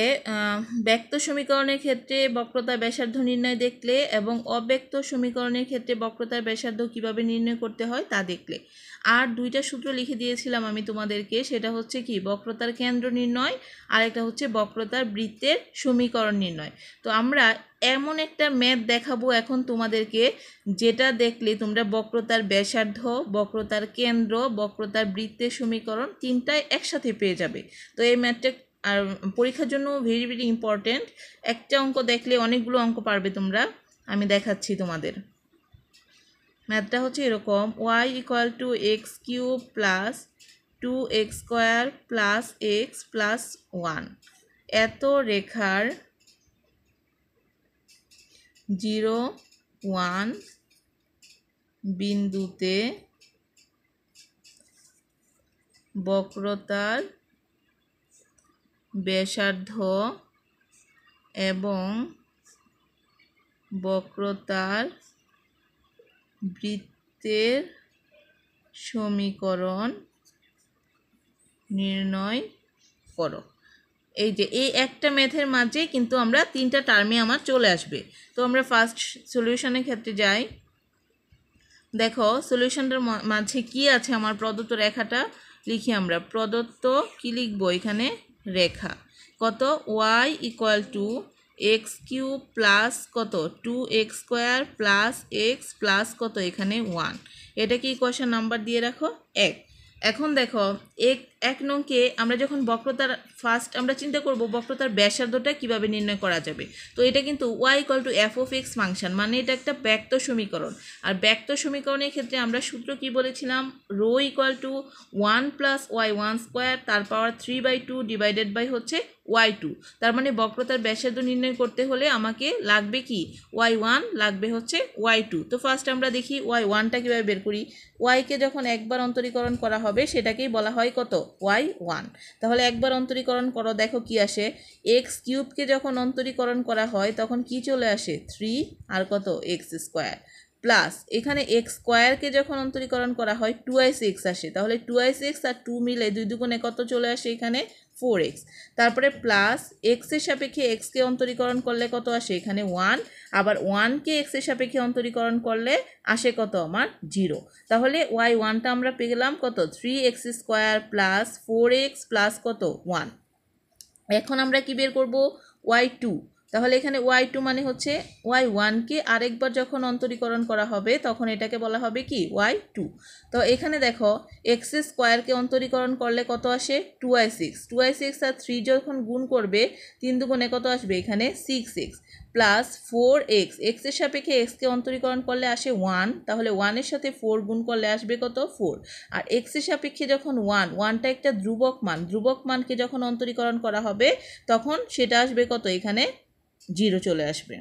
ব্যক্ত সমীকরণের ক্ষেত্রে বক্রতা ব্যাসার্ধ নির্ণয় দেখলে এবং অব্যক্ত সমীকরণের ক্ষেত্রে বক্রতার ব্যাসার্ধ কিভাবে নির্ণয় করতে হয় তা দেখলে আর দুইটা সূত্র লিখে দিয়েছিলাম আমি তোমাদেরকে সেটা হচ্ছে কি বক্রতার কেন্দ্র নির্ণয় আর একটা হচ্ছে বক্রতার বৃত্তের সমীকরণ নির্ণয় তো আমরা এমন একটা ম্যাথ দেখাবো এখন তোমাদেরকে যেটা দেখলে তোমরা বক্রতার ব্যাসার্ধ বক্রতার কেন্দ্র বক্রতার বৃত্তের সমীকরণ তিনটাই একসাথে পেয়ে যাবে তো এই ম্যাথটা আর পরীক্ষার জন্য ভেরি ভেরি ইম্পর্টেন্ট একটা অঙ্ক দেখলে অনেকগুলো অঙ্ক পারবে তোমরা আমি দেখাচ্ছি তোমাদের ম্যাথটা হচ্ছে এরকম y equal to x cube plus two x square plus x plus one এত রেখার জিরো ওয়ান বিন্দুতে বক্রতার ব্যাসার্ধ এবং বক্রতার বৃত্তের সমীকরণ নির্ণয় করো এই যে এই একটা ম্যাথের মাঝে কিন্তু আমরা তিনটা টার্মে আমার চলে আসবে তো আমরা ফার্স্ট সলিউশনের ক্ষেত্রে যাই দেখো সলিউশনটার মাঝে কি আছে আমার প্রদত্ত রেখাটা লিখি আমরা প্রদত্ত কি লিখবো এখানে রেখা কত y equal to x cube plus কত two x square plus x plus কত এখানে ওয়ান এটা কি কোয়েশন নাম্বার দিয়ে রাখো এক এখন দেখো এক এক নংকে আমরা যখন বক্রতার ফার্স্ট আমরা চিন্তা করব বক্রতার ব্যাসার্ধটা কিভাবে নির্ণয় করা যাবে তো এটা কিন্তু y equal to f of x function মানে এটা একটা ব্যক্ত সমীকরণ আর ব্যক্ত সমীকরণের ক্ষেত্রে আমরা সূত্র কি বলেছিলাম rho equal to one plus Y one square তার power three by two divided by হচ্ছে ওয়াই টু তার মানে বক্রতার ব্যাসার্ধ নির্ণয় করতে হলে আমাকে লাগবে কি ওয়াই ওয়ান লাগবে হচ্ছে ওয়াই টু তো ফার্স্ট আমরা দেখি ওয়াই ওয়ানটা কীভাবে বের করি ওয়াইকে যখন একবার অন্তরীকরণ করা হবে সেটাকেই বলা হয় কত ওয়াই ওয়ান তাহলে একবার অন্তরীকরণ করো দেখো কি আসে এক্স কিউবকে যখন অন্তরীকরণ করা হয় তখন কি চলে আসে থ্রি আর কত এক্স স্কোয়ার প্লাস এখানে এক্স স্কোয়ারকে যখন অন্তরীকরণ করা হয় টু আইস এক্স আসে তাহলে টু আইস এক্স আর টু মিলে দুই দুগুণে কত চলে আসে এখানে ফোর এক্স তারপরে প্লাস এক্সের সাপেক্ষে এক্সকে অন্তরীকরণ করলে কত আসে এখানে ওয়ান আবার ওয়ানকে এক্সের সাপেক্ষে অন্তরীকরণ করলে আসে কত আমার জিরো তাহলে ওয়াই ওয়ানটা আমরা পেলাম কত three x square plus four x plus কত ওয়ান এখন আমরা কী বের করবো ওয়াই টু তাহলে এখানে ওয়াই টু মানে হচ্ছে ওয়াই ওয়ানকে আরেকবার যখন অন্তরীকরণ করা হবে তখন এটাকে বলা হবে কি ওয়াই টু তো এখানে দেখো এক্স স্কোয়ারকে অন্তরীকরণ করলে কত আসে টু আই সিক্স টু আই সিক্স আর থ্রি যখন গুণ করবে তিন দুগুণে কত আসবে এখানে six x plus four x এক্সের সাপেক্ষে এক্সকে অন্তরীকরণ করলে আসে ওয়ান তাহলে ওয়ানের সাথে ফোর গুণ করলে আসবে কত ফোর আর এক্সের সাপেক্ষে যখন ওয়ান ওয়ানটা একটা ধ্রুবক মান ধ্রুবক মানকে যখন অন্তরীকরণ করা হবে তখন সেটা আসবে কত এখানে জিরো চলে আসবে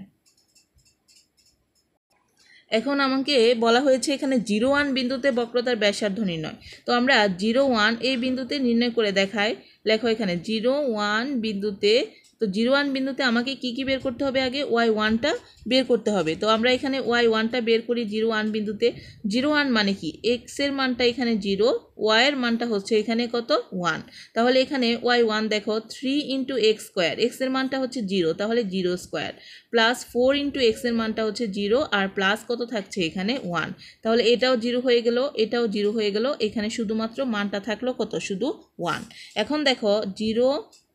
এখন আমাকে বলা হয়েছে এখানে জিরো ওয়ান বিন্দুতে বক্রতার ব্যাসার্ধ নির্ণয় তো আমরা জিরো ওয়ান এই বিন্দুতে নির্ণয় করে দেখাই লেখো এখানে জিরো ওয়ান বিন্দুতে তো জিরো ওয়ান বিন্দুতে আমাকে কি কি বের করতে হবে আগে ওয়াই ওয়ানটা বের করতে হবে তো আমরা এখানে ওয়াই ওয়ানটা বের করি জিরো ওয়ান বিন্দুতে জিরো ওয়ান মানে কি এক্সের মানটা এখানে জিরো ওয়াইয়ের মানটা হচ্ছে এখানে কত ওয়ান তাহলে এখানে ওয়াই ওয়ান দেখো থ্রি ইন্টু এক্স স্কোয়ার এক্সের মানটা হচ্ছে জিরো তাহলে zero square plus four into এক্সের মানটা হচ্ছে জিরো আর প্লাস কত থাকছে এখানে ওয়ান তাহলে এটাও জিরো হয়ে গেল এটাও জিরো হয়ে গেল এখানে শুধুমাত্র মানটা থাকলো কত শুধু ওয়ান এখন দেখো জিরো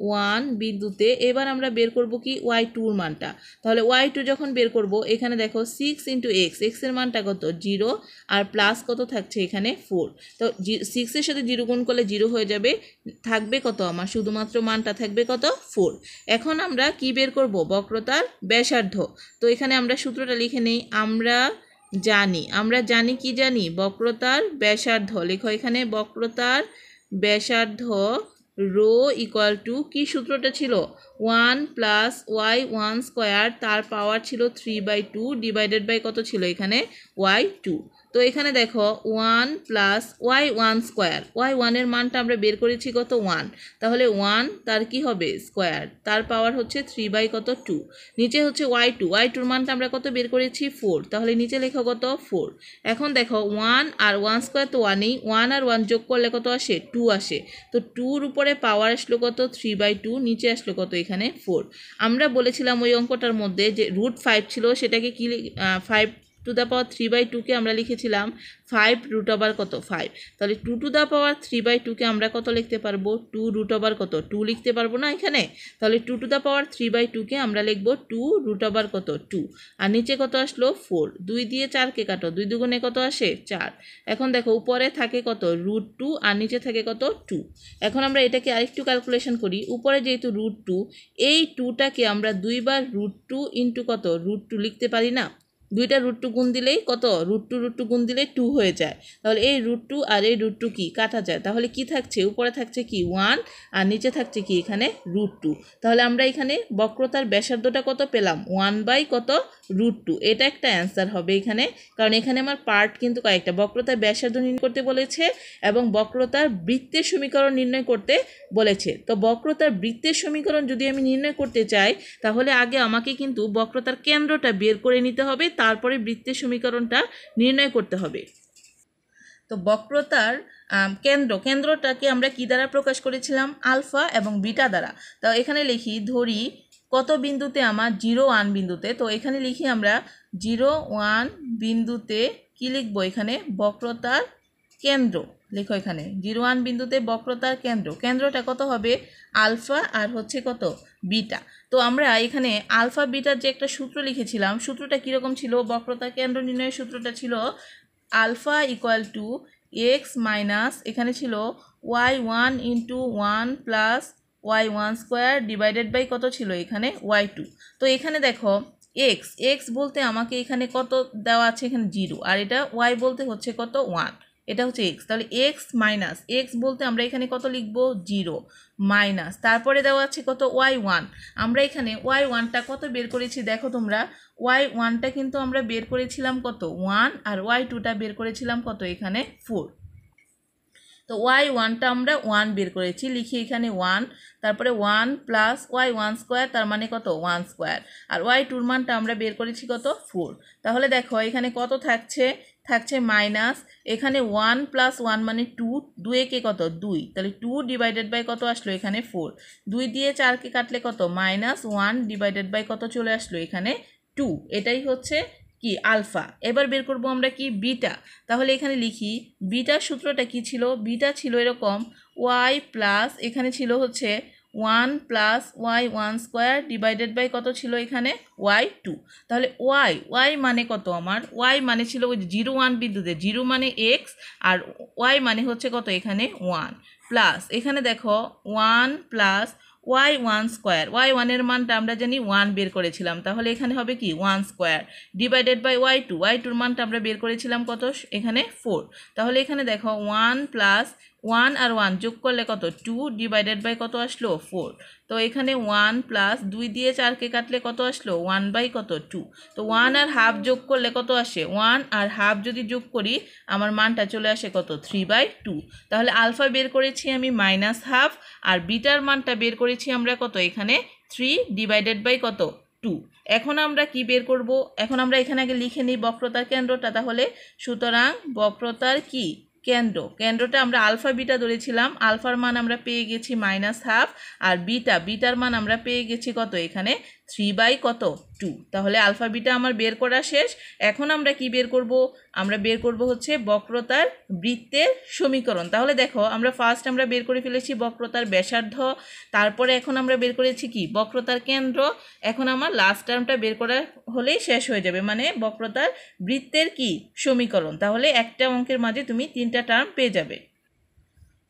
ওয়ান বিন্দুতে এবার আমরা বের করব কি ওয়াই টুর মানটা তাহলে ওয়াই টু যখন বের করব এখানে দেখো সিক্স ইন্টু এক্স এক্সের মানটা কত জিরো আর প্লাস কত থাকছে এখানে ফোর তো সিক্সের সাথে জিরো গুণ করলে জিরো হয়ে যাবে থাকবে কত আমার শুধুমাত্র মানটা থাকবে কত ফোর এখন আমরা কি বের করব বক্রতার ব্যাসার্ধ তো এখানে আমরা সূত্রটা লিখে নেই আমরা জানি আমরা জানি কি জানি বক্রতার ব্যাসার্ধ লেখো এখানে বক্রতার ব্যাসার্ধ রো ইকুয়াল টু কী সূত্রটা ছিল one plus Y one square তার পাওয়ার ছিল three by two divided by কত ছিল এখানে ওয়াই টু তো এখানে দেখো one plus Y one square Y ওয়ানের মানটা আমরা বের করেছি কত ওয়ান তাহলে ওয়ান তার কি হবে স্কোয়ার তার পাওয়ার হচ্ছে থ্রি বাই কত টু নিচে হচ্ছে ওয়াই টু ওয়াই টুর মানটা আমরা কত বের করেছি ফোর তাহলে নিচে লেখো কত ফোর এখন দেখো ওয়ান আর ওয়ান স্কোয়ার তো ওয়ানই ওয়ান আর ওয়ান যোগ করলে কত আসে টু আসে তো টুর উপরে পাওয়ার আসলো কত থ্রি বাই টু নিচে আসলো কত এখানে ফোর আমরা বলেছিলাম ওই অঙ্কটার মধ্যে যে রুট ফাইভ ছিল সেটাকে কি five two the power three by টুকে আমরা লিখেছিলাম ফাইভ রুট ওভার কত ফাইভ তাহলে two two the power three by টুকে আমরা কত লিখতে পারবো টু রুট ওভার কত টু লিখতে পারবো না এখানে তাহলে two two the power three by টুকে আমরা লিখবো টু রুট ওভার কত টু আর নিচে কত আসলো ফোর দুই দিয়ে চারকে কাটো দুই দুগুণে কত আসে চার এখন দেখো উপরে থাকে কত রুট টু আর নিচে থাকে কত টু এখন আমরা এটাকে আরেকটু ক্যালকুলেশন করি উপরে যেহেতু রুট টু এই টুটাকে আমরা দুইবার রুট টু ইন্টু কত রুট টু লিখতে পারি না দুইটা রুট টু গুণ দিলেই কত রুট টু রুট টু গুণ দিলেই টু হয়ে যায় তাহলে এই রুট টু আর এই রুট টু কী কাটা যায় তাহলে কি থাকছে উপরে থাকছে কি ওয়ান আর নিচে থাকছে কি এখানে রুট টু তাহলে আমরা এখানে বক্রতার ব্যাসার্ধটা কত পেলাম ওয়ান বাই কত রুট টু এটা একটা অ্যান্সার হবে এখানে কারণ এখানে আমার পার্ট কিন্তু কয়েকটা বক্রতার ব্যাসার্ধ নির্ণয় করতে বলেছে এবং বক্রতার বৃত্তের সমীকরণ নির্ণয় করতে বলেছে তো বক্রতার বৃত্তের সমীকরণ যদি আমি নির্ণয় করতে চাই তাহলে আগে আমাকে কিন্তু বক্রতার কেন্দ্রটা বের করে নিতে হবে তারপরে বৃত্তের সমীকরণটা নির্ণয় করতে হবে তো বক্রতার কেন্দ্র কেন্দ্রটাকে আমরা কি দ্বারা প্রকাশ করেছিলাম আলফা এবং বিটা দ্বারা তো এখানে লিখি ধরি কত বিন্দুতে আমার জিরো ওয়ান বিন্দুতে তো এখানে লিখি আমরা জিরো ওয়ান বিন্দুতে কী লিখবো এখানে বক্রতার কেন্দ্র লেখো এখানে জিরো ওয়ান বিন্দুতে বক্রতার কেন্দ্র কেন্দ্রটা কত হবে আলফা আর হচ্ছে কত বিটা তো আমরা এখানে আলফা বিটার যে একটা সূত্র লিখেছিলাম সূত্রটা কীরকম ছিল বক্রতার কেন্দ্র নির্ণয়ের সূত্রটা ছিল alpha equal to x minus এখানে ছিল Y one into one plus Y one square divided by কত ছিল এখানে ওয়াই টু তো এখানে দেখো এক্স এক্স বলতে আমাকে এখানে কত দেওয়া আছে এখানে জিরো আর এটা ওয়াই বলতে হচ্ছে কত ওয়ান এটা হচ্ছে এক্স তাহলে এক্স মাইনাস এক্স বলতে আমরা এখানে কত লিখব জিরো মাইনাস তারপরে দেওয়া আছে কত ওয়াই ওয়ান আমরা এখানে ওয়াই ওয়ানটা কত বের করেছি দেখো তোমরা ওয়াই ওয়ানটা কিন্তু আমরা বের করেছিলাম কত ওয়ান আর ওয়াই টুটা বের করেছিলাম কত এখানে ফোর তো ওয়াই ওয়ানটা আমরা ওয়ান বের করেছি লিখি এখানে ওয়ান তারপরে one plus Y one square তার মানে কত ওয়ান স্কোয়ার আর ওয়াই টুর মানটা আমরা বের করেছি কত ফোর তাহলে দেখো এখানে কত থাকছে থাকছে মাইনাস এখানে ওয়ান প্লাস ওয়ান মানে টু কে কত দুই তাহলে টু ডিভাইডেড বাই কত আসলো এখানে ফোর দুই দিয়ে চারকে কাটলে কত মাইনাস ওয়ান ডিভাইডেড বাই কত চলে আসলো এখানে টু এটাই হচ্ছে কি আলফা এবার বের করবো আমরা কি বিটা তাহলে এখানে লিখি বিটা সূত্রটা কি ছিল বিটা ছিল এরকম ওয়াই প্লাস এখানে ছিল হচ্ছে one plus Y one square divided by কত ছিল এখানে ওয়াই টু তাহলে ওয়াই ওয়াই মানে কত আমার ওয়াই মানে ছিল ওই জিরো ওয়ান বিদ্যুতে জিরো মানে এক্স আর ওয়াই মানে হচ্ছে কত এখানে ওয়ান প্লাস এখানে দেখো one plus Y one square Y ওয়ানের মানটা আমরা জানি ওয়ান বের করেছিলাম তাহলে এখানে হবে কি one square divided by Y two Y টুর মানটা আমরা বের করেছিলাম কত এখানে ফোর তাহলে এখানে দেখো ওয়ান প্লাস ওয়ান আর ওয়ান যোগ করলে কত টু ডিভাইডেড বাই কত আসলো ফোর তো এখানে ওয়ান প্লাস দুই দিয়ে চারকে কাটলে কত আসলো ওয়ান বাই কত টু তো ওয়ান আর হাফ যোগ করলে কত আসে ওয়ান আর হাফ যদি যোগ করি আমার মানটা চলে আসে কত থ্রি বাই টু তাহলে আলফা বের করেছি আমি মাইনাস হাফ আর বিটার মানটা বের করেছি আমরা কত এখানে থ্রি ডিভাইডেড বাই কত টু এখন আমরা কি বের করব এখন আমরা এখানে আগে লিখে নিই বক্রতার কেন্দ্রটা তাহলে সুতরাং বক্রতার কি কেন্দ্র কেন্দ্রটা আমরা আলফা বিটা ধরেছিলাম আলফার মান আমরা পেয়ে গেছি মাইনাস হাফ আর বিটা বিটার মান আমরা পেয়ে গেছি কত এখানে থ্রি বাই কত টু তাহলে আলফা বিটা আমার বের করা শেষ এখন আমরা কি বের করব আমরা বের করব হচ্ছে বক্রতার বৃত্তের সমীকরণ তাহলে দেখো আমরা ফার্স্ট আমরা বের করে ফেলেছি বক্রতার ব্যাসার্ধ তারপরে এখন আমরা বের করেছি কি বক্রতার কেন্দ্র এখন আমার লাস্ট টার্মটা বের করা হলেই শেষ হয়ে যাবে মানে বক্রতার বৃত্তের কি সমীকরণ তাহলে একটা অঙ্কের মাঝে তুমি তিনটা টার্ম পেয়ে যাবে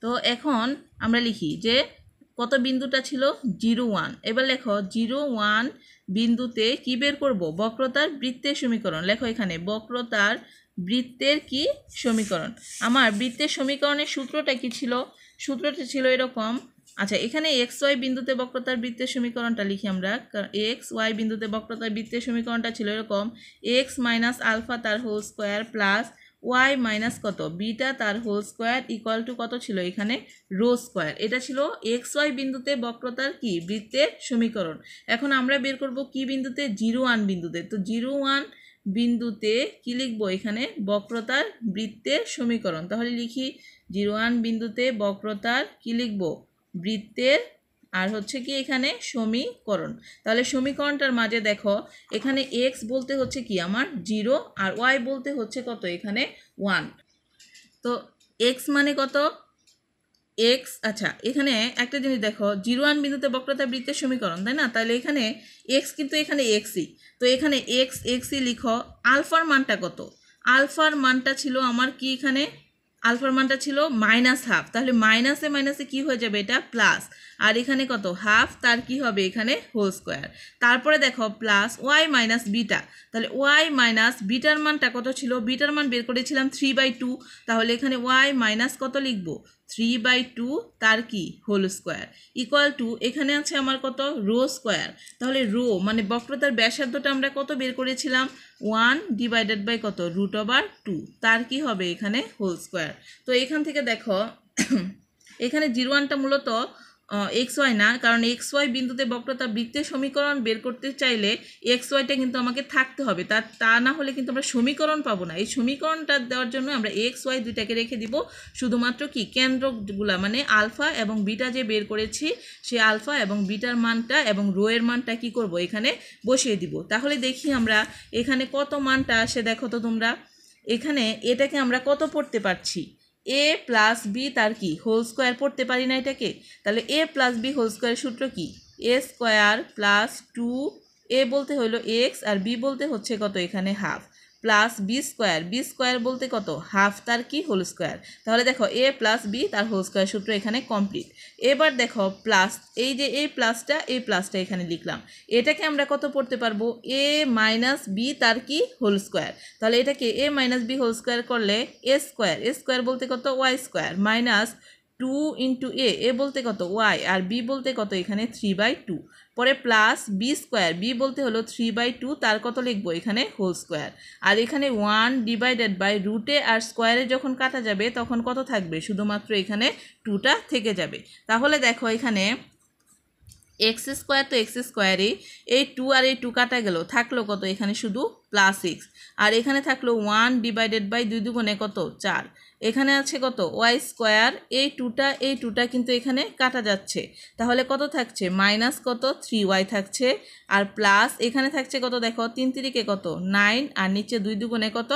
তো এখন আমরা লিখি যে কত বিন্দুটা ছিল জিরো ওয়ান এবার লেখো জিরো ওয়ান বিন্দুতে কি বের করব বক্রতার বৃত্তের সমীকরণ লেখো এখানে বক্রতার বৃত্তের কি সমীকরণ আমার বৃত্তের সমীকরণের সূত্রটা কি ছিল সূত্রটা ছিল এরকম আচ্ছা এখানে এক্স ওয়াই বিন্দুতে বক্রতার বৃত্তের সমীকরণটা লিখি আমরা এক্স ওয়াই বিন্দুতে বক্রতার বৃত্তের সমীকরণটা ছিল এরকম এক্স মাইনাস আলফা তার whole square plus Y minus কত বিটা তার হোল স্কোয়ার ইকুয়াল টু কত ছিল এখানে রো স্কোয়ার এটা ছিল এক্স ওয়াই বিন্দুতে বক্রতার কি বৃত্তের সমীকরণ এখন আমরা বের করব কি বিন্দুতে জিরো ওয়ান বিন্দুতে তো জিরো ওয়ান বিন্দুতে কি লিখবো এখানে বক্রতার বৃত্তের সমীকরণ তাহলে লিখি জিরো ওয়ান বিন্দুতে বক্রতার কি লিখবো বৃত্তের আর হচ্ছে কি এখানে সমীকরণ তাহলে সমীকরণটার মাঝে দেখো এখানে এক্স বলতে হচ্ছে কি আমার জিরো আর ওয়াই বলতে হচ্ছে কত এখানে ওয়ান তো এক্স মানে কত এক্স আচ্ছা এখানে একটা জিনিস দেখো জিরো ওয়ান বিন্দুতে বক্রতা বৃত্তের সমীকরণ তাই না তাহলে এখানে এক্স কিন্তু এখানে এক্সই তো এখানে এক্স এক্সই লিখো আলফার মানটা কত আলফার মানটা ছিল আমার কি এখানে আলফার মানটা ছিল মাইনাস হাফ তাহলে মাইনাসে মাইনাসে কি হয়ে যাবে এটা প্লাস আর এখানে কত হাফ তার কি হবে এখানে হোল স্কোয়ার তারপরে দেখো প্লাস ওয়াই মাইনাস বিটা তাহলে ওয়াই মাইনাস বিটার মানটা কত ছিল বিটার মান বের করেছিলাম থ্রি বাই টু তাহলে এখানে ওয়াই মাইনাস কত লিখবো থ্রি বাই টু তার কি হোল স্কোয়ার ইকুয়াল টু এখানে আছে আমার কত রো স্কোয়ার তাহলে রো মানে বক্রতার ব্যাসার্ধটা আমরা কত বের করেছিলাম ওয়ান ডিভাইডেড বাই কত রুট ওভার টু তার কি হবে এখানে হোল স্কোয়ার তো এখান থেকে দেখো এখানে জিরো ওয়ানটা মূলত এক্স ওয়াই না কারণ এক্স ওয়াই বিন্দুতে বক্রতা বৃত্তের সমীকরণ বের করতে চাইলে এক্স ওয়াইটা কিন্তু আমাকে থাকতে হবে তা তা না হলে কিন্তু আমরা সমীকরণ পাবো না এই সমীকরণটা দেওয়ার জন্য আমরা এক্স ওয়াই দুইটাকে রেখে দিব শুধুমাত্র কি কেন্দ্রগুলা মানে আলফা এবং বিটা যে বের করেছি সে আলফা এবং বিটার মানটা এবং রোয়ের মানটা কি করব এখানে বসিয়ে দিব তাহলে দেখি আমরা এখানে কত মানটা আসে দেখো তো তোমরা এখানে এটাকে আমরা কত পড়তে পারছি এ প্লাস বি তার কি হোল স্কোয়ার পড়তে পারি না এটাকে তাহলে A plus B whole square সূত্র কি A square plus two A বলতে হলো এক্স আর বি বলতে হচ্ছে কত এখানে half plus B square B square বলতে কত হাফ তার কি হোল স্কোয়ার তাহলে দেখো এ প্লাস বি তার হোল স্কোয়ার সূত্র এখানে কমপ্লিট এবার দেখো প্লাস এই যে এ প্লাসটা এই প্লাসটা এখানে লিখলাম এটাকে আমরা কত পড়তে পারবো এ মাইনাস বি তার কি হোল স্কোয়ার তাহলে এটাকে A minus B whole square করলে এ স্কোয়ার এ স্কোয়ার বলতে কত Y square minus two into A A বলতে কত ওয়াই আর বি বলতে কত এখানে থ্রি বাই টু পরে প্লাস বি স্কোয়ার বি বলতে হলো থ্রি বাই টু তার কত লিখবো এখানে হোল স্কোয়ার আর এখানে ওয়ান ডিভাইডেড বাই রুটে আর স্কোয়ারে যখন কাটা যাবে তখন কত থাকবে শুধুমাত্র এখানে টুটা থেকে যাবে তাহলে দেখো এখানে এক্স স্কোয়ার তো এক্স স্কোয়ারই এই টু আর এই টু কাটা গেল থাকলো কত এখানে শুধু প্লাস সিক্স আর এখানে থাকলো ওয়ান ডিভাইডেড বাই দুই দুগুণে কত চার এখানে আছে কত ওয়াই স্কোয়ার এই টুটা এই টুটা কিন্তু এখানে কাটা যাচ্ছে তাহলে কত থাকছে মাইনাস কত থ্রি ওয়াই থাকছে আর প্লাস এখানে থাকছে কত দেখো তিন তিরিকে কত নাইন আর নিচে দুই দুগুণে কত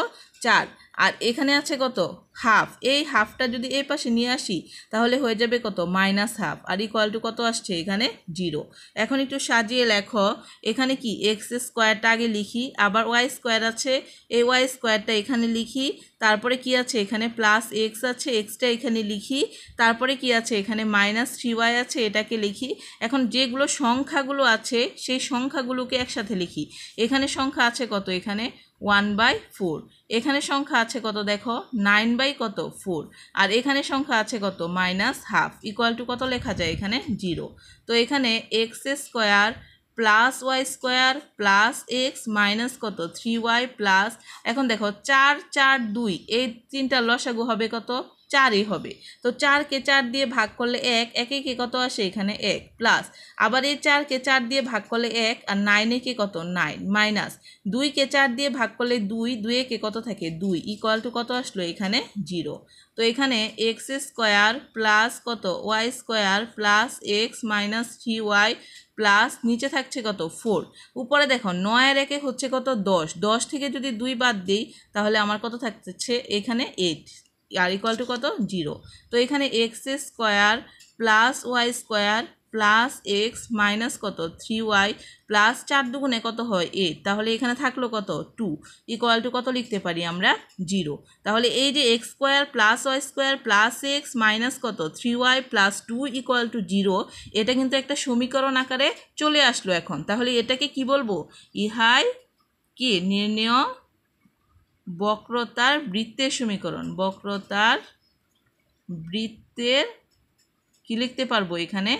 চার আর এখানে আছে কত হাফ এই হাফটা যদি এই পাশে নিয়ে আসি তাহলে হয়ে যাবে কত মাইনাস হাফ আর ইকোয়াল টু কত আসছে এখানে জিরো এখন একটু সাজিয়ে লেখো এখানে কি এক্স স্কোয়ারটা আগে লিখি আবার ওয়াই স্কোয়ার আছে এই ওয়াই স্কোয়ারটা এখানে লিখি তারপরে কি আছে এখানে প্লাস এক্স আছে এক্সটা এখানে লিখি তারপরে কি আছে এখানে মাইনাস থ্রি ওয়াই আছে এটাকে লিখি এখন যেগুলো সংখ্যাগুলো আছে সেই সংখ্যাগুলোকে একসাথে লিখি এখানে সংখ্যা আছে কত এখানে ওয়ান বাই ফোর এখানে সংখ্যা আছে কত দেখো নাইন বাই কত ফোর আর এখানে সংখ্যা আছে কত মাইনাস হাফ ইকুয়াল টু কত লেখা যায় এখানে জিরো তো এখানে X square plus Y square plus X minus কত থ্রি ওয়াই প্লাস এখন দেখো চার চার দুই এই তিনটা লসাগু হবে কত চারই হবে তো চারকে চার দিয়ে ভাগ করলে এক একে কে কত আসে এখানে এক প্লাস আবার এই চারকে চার দিয়ে ভাগ করলে এক আর নাইনে কে কত নাইন মাইনাস দুইকে চার দিয়ে ভাগ করলে দুই দুয়ে কে কত থাকে দুই ইকোয়াল টু কত আসলো এখানে জিরো তো এখানে এক্স স্কোয়ার প্লাস কত Y square plus X minus three Y plus নিচে থাকছে কত ফোর উপরে দেখো নয়ের একে হচ্ছে কত দশ দশ থেকে যদি দুই বাদ দিই তাহলে আমার কত থাকছে এখানে এইট আর ইকুয়াল টু কত জিরো তো এখানে X square plus Y square plus X minus কত থ্রি ওয়াই প্লাস চার দুগুণে কত হয় এ তাহলে এখানে থাকলো কত টু ইকোয়াল টু কত লিখতে পারি আমরা জিরো তাহলে এই যে x square plus Y square plus X minus কত three Y plus two equal to zero এটা কিন্তু একটা সমীকরণ আকারে চলে আসলো এখন তাহলে এটাকে কি বলবো ইহাই কি নির্ণয় বক্রতার বৃত্তের সমীকরণ বক্রতার বৃত্তের কি লিখতে পারবো এখানে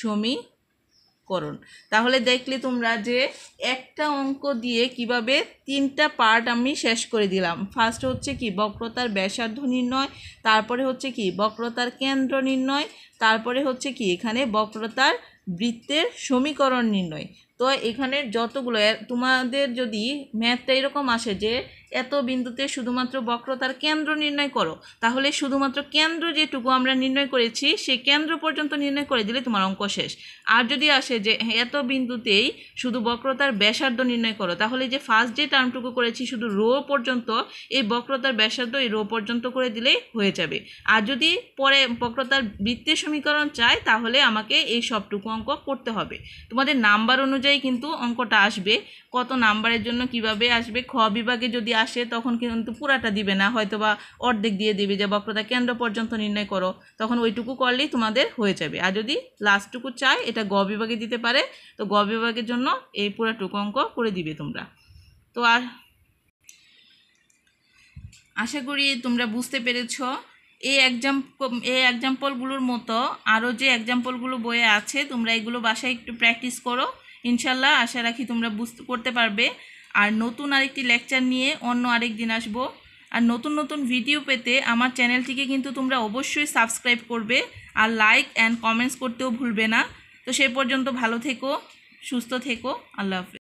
সমীকরণ তাহলে দেখলে তোমরা যে একটা অঙ্ক দিয়ে কিভাবে তিনটা পার্ট আমি শেষ করে দিলাম ফার্স্ট হচ্ছে কি বক্রতার ব্যাসার্ধ নির্ণয় তারপরে হচ্ছে কি বক্রতার কেন্দ্র নির্ণয় তারপরে হচ্ছে কি এখানে বক্রতার বৃত্তের সমীকরণ নির্ণয় তো এখানে যতগুলো তোমাদের যদি ম্যাথটা এরকম আসে যে এত বিন্দুতে শুধুমাত্র বক্রতার কেন্দ্র নির্ণয় করো তাহলে শুধুমাত্র কেন্দ্র যেটুকু আমরা নির্ণয় করেছি সেই কেন্দ্র পর্যন্ত নির্ণয় করে দিলে তোমার অঙ্ক শেষ আর যদি আসে যে হ্যাঁ, এত বিন্দুতেই শুধু বক্রতার ব্যাসার্ধ নির্ণয় করো তাহলে যে ফার্স্ট যে টার্মটুকু করেছি শুধু রো পর্যন্ত এই বক্রতার ব্যাসার্ধ এই রো পর্যন্ত করে দিলেই হয়ে যাবে আর যদি পরে বক্রতার বৃত্তের সমীকরণ চাই তাহলে আমাকে এই সবটুকু অঙ্ক করতে হবে তোমাদের নাম্বার অনুযায়ী অনুযায়ী কিন্তু অঙ্কটা আসবে কত নাম্বারের জন্য কিভাবে আসবে খ বিভাগে যদি আসে তখন কিন্তু পুরাটা দিবে না হয়তো বা অর্ধেক দিয়ে দিবে যে বক্রতা কেন্দ্র পর্যন্ত নির্ণয় করো তখন ওইটুকু করলেই তোমাদের হয়ে যাবে আর যদি লাস্টটুকু চায় এটা গ বিভাগে দিতে পারে তো গ বিভাগের জন্য এই পুরাটুকু অঙ্ক করে দিবে তোমরা তো আর আশা করি তোমরা বুঝতে পেরেছ এই এক্সাম এই এক্সাম্পলগুলোর মতো আরও যে এক্সাম্পলগুলো বইয়ে আছে তোমরা এগুলো বাসায় একটু প্র্যাকটিস করো ইনশাল্লাহ আশা রাখি তোমরা বুঝতে করতে পারবে আর নতুন আরেকটি লেকচার নিয়ে অন্য আরেক দিন আসবো আর নতুন নতুন ভিডিও পেতে আমার চ্যানেলটিকে কিন্তু তোমরা অবশ্যই সাবস্ক্রাইব করবে আর লাইক অ্যান্ড কমেন্টস করতেও ভুলবে না তো সে পর্যন্ত ভালো থেকো সুস্থ থেকো আল্লাহ হাফিজ